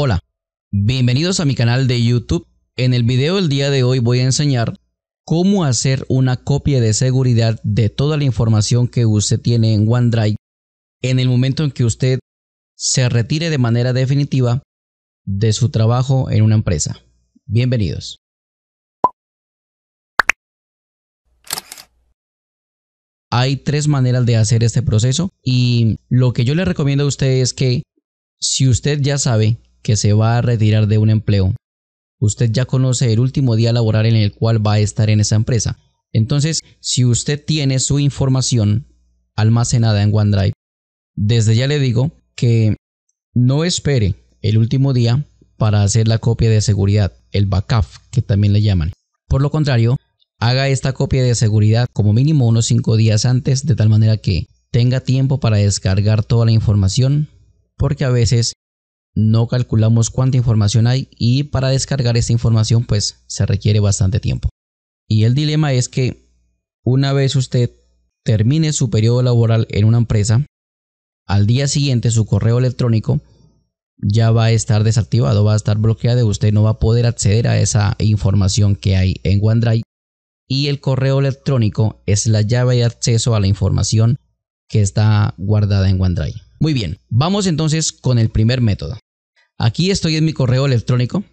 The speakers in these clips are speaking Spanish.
Hola, bienvenidos a mi canal de YouTube. En el video del día de hoy voy a enseñar cómo hacer una copia de seguridad de toda la información que usted tiene en OneDrive en el momento en que usted se retire de manera definitiva de su trabajo en una empresa. Bienvenidos. Hay tres maneras de hacer este proceso y lo que yo le recomiendo a usted es que si usted ya sabe que se va a retirar de un empleo. Usted ya conoce el último día laboral en el cual va a estar en esa empresa. Entonces, si usted tiene su información almacenada en OneDrive, desde ya le digo que no espere el último día para hacer la copia de seguridad, el backup que también le llaman. Por lo contrario, haga esta copia de seguridad como mínimo unos cinco días antes, de tal manera que tenga tiempo para descargar toda la información, porque a veces no calculamos cuánta información hay y para descargar esta información pues se requiere bastante tiempo. Y el dilema es que una vez usted termine su periodo laboral en una empresa, al día siguiente su correo electrónico ya va a estar desactivado, va a estar bloqueado, usted no va a poder acceder a esa información que hay en OneDrive y el correo electrónico es la llave de acceso a la información que está guardada en OneDrive. Muy bien, vamos entonces con el primer método. Aquí estoy en mi correo electrónico.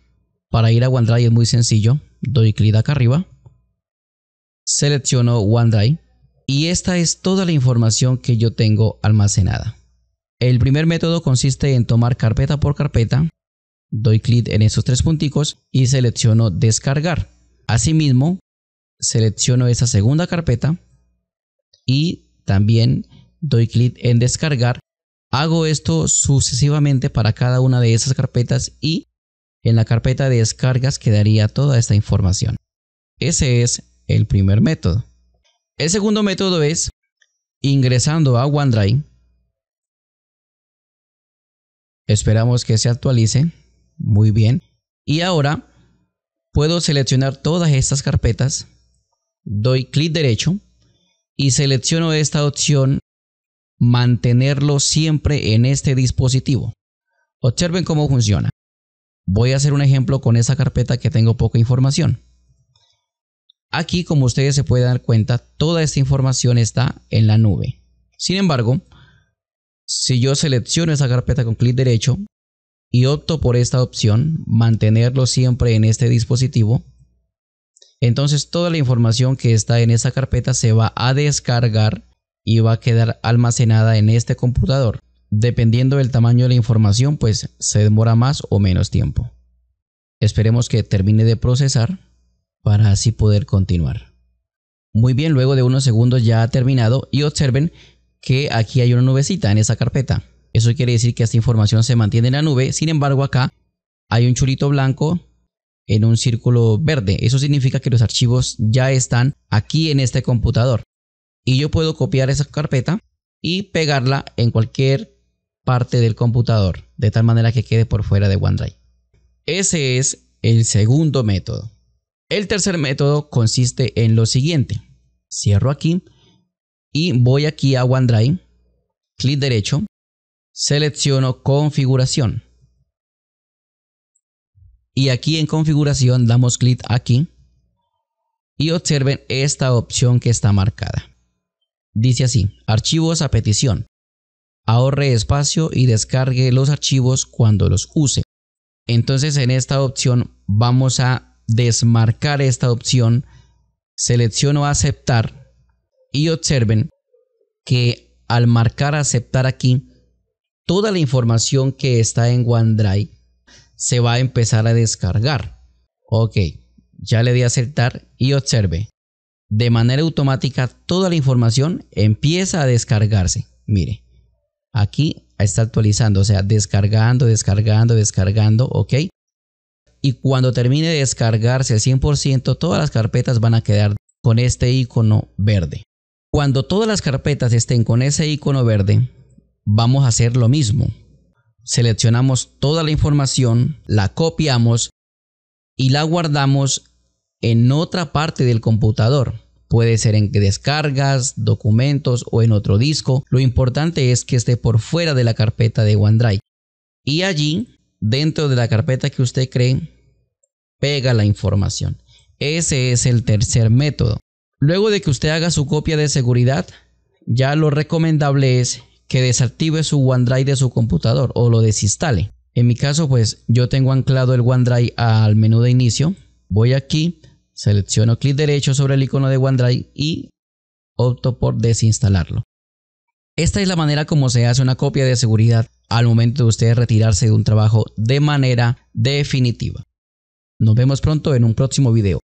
Para ir a OneDrive es muy sencillo. Doy clic acá arriba. Selecciono OneDrive. Y esta es toda la información que yo tengo almacenada. El primer método consiste en tomar carpeta por carpeta. Doy clic en esos tres punticos y selecciono descargar. Asimismo, selecciono esa segunda carpeta y también doy clic en descargar Hago esto sucesivamente para cada una de esas carpetas y en la carpeta de descargas quedaría toda esta información. Ese es el primer método. El segundo método es ingresando a OneDrive. Esperamos que se actualice. Muy bien. Y ahora puedo seleccionar todas estas carpetas. Doy clic derecho y selecciono esta opción mantenerlo siempre en este dispositivo. Observen cómo funciona. Voy a hacer un ejemplo con esa carpeta que tengo poca información. Aquí, como ustedes se pueden dar cuenta, toda esta información está en la nube. Sin embargo, si yo selecciono esa carpeta con clic derecho y opto por esta opción, mantenerlo siempre en este dispositivo, entonces toda la información que está en esa carpeta se va a descargar y va a quedar almacenada en este computador. Dependiendo del tamaño de la información, pues se demora más o menos tiempo. Esperemos que termine de procesar para así poder continuar. Muy bien, luego de unos segundos ya ha terminado y observen que aquí hay una nubecita en esa carpeta. Eso quiere decir que esta información se mantiene en la nube, sin embargo acá hay un chulito blanco en un círculo verde. Eso significa que los archivos ya están aquí en este computador y yo puedo copiar esa carpeta y pegarla en cualquier parte del computador, de tal manera que quede por fuera de OneDrive. Ese es el segundo método. El tercer método consiste en lo siguiente. Cierro aquí y voy aquí a OneDrive, clic derecho, selecciono configuración. Y aquí en configuración damos clic aquí y observen esta opción que está marcada. Dice así, archivos a petición. Ahorre espacio y descargue los archivos cuando los use. Entonces en esta opción vamos a desmarcar esta opción, selecciono aceptar y observen que al marcar aceptar aquí, toda la información que está en OneDrive se va a empezar a descargar. Ok, ya le di aceptar y observe de manera automática toda la información empieza a descargarse. Mire, aquí está actualizando, o sea, descargando, descargando, descargando, ¿ok? Y cuando termine de descargarse al 100%, todas las carpetas van a quedar con este icono verde. Cuando todas las carpetas estén con ese icono verde, vamos a hacer lo mismo. Seleccionamos toda la información, la copiamos y la guardamos en otra parte del computador. Puede ser en descargas, documentos o en otro disco. Lo importante es que esté por fuera de la carpeta de OneDrive. Y allí, dentro de la carpeta que usted cree, pega la información. Ese es el tercer método. Luego de que usted haga su copia de seguridad, ya lo recomendable es que desactive su OneDrive de su computador o lo desinstale. En mi caso, pues yo tengo anclado el OneDrive al menú de inicio. Voy aquí, Selecciono clic derecho sobre el icono de OneDrive y opto por desinstalarlo. Esta es la manera como se hace una copia de seguridad al momento de usted retirarse de un trabajo de manera definitiva. Nos vemos pronto en un próximo video.